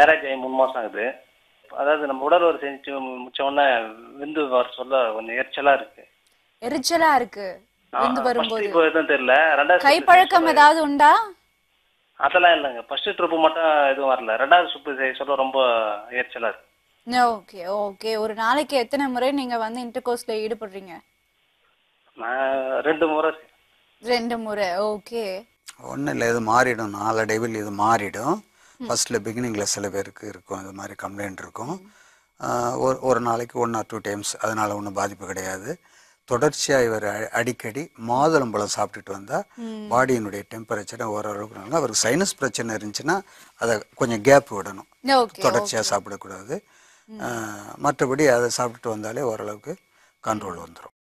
marriage ஆகி மூணு மாசம் ஆகுது அதாவது நம்ம உடல் ஒரு செஞ்சு முச்ச உடனே விந்து வர சொல்ல கொஞ்சம் எரிச்சலா இருக்கு எரிச்சலா இருக்கு விந்து வரும்போது இப்போ எதுவும் தெரியல ரெண்டாவது கை பழக்கம் ஏதாவது உண்டா அதெல்லாம் இல்லைங்க ஃபர்ஸ்ட் ட்ரிப் மட்டும் எதுவும் வரல ரெண்டாவது சுப்பு சொல்ல ரொம்ப எரிச்சலா இருக்கு ஓகே ஓகே ஒரு நாளைக்கு எத்தனை முறை நீங்க வந்து இன்டர்கோர்ஸ்ல ஈடுபடுறீங்க ரெண்டு முறை ரெண்டு முறை ஓகே ஒன்றும் இல்லை இது மாறிடும் நாளடைவில் இது மாறிடும் ஃபஸ்ட்டில் பிகினிங்கில் சில பேருக்கு இருக்கும் இது மாதிரி கம்ப்ளைண்ட் இருக்கும் ஒரு ஒரு நாளைக்கு ஒன் ஆர் டூ டைம்ஸ் அதனால் ஒன்றும் பாதிப்பு கிடையாது தொடர்ச்சியாக இவர் அடிக்கடி மாதுளம்பழம் சாப்பிட்டுட்டு வந்தால் பாடியினுடைய டெம்பரேச்சரை ஓரளவுக்கு நல்லா அவருக்கு சைனஸ் பிரச்சனை இருந்துச்சுன்னா அதை கொஞ்சம் கேப் விடணும் தொடர்ச்சியாக சாப்பிடக்கூடாது மற்றபடி அதை சாப்பிட்டுட்டு வந்தாலே ஓரளவுக்கு கண்ட்ரோல் வந்துடும்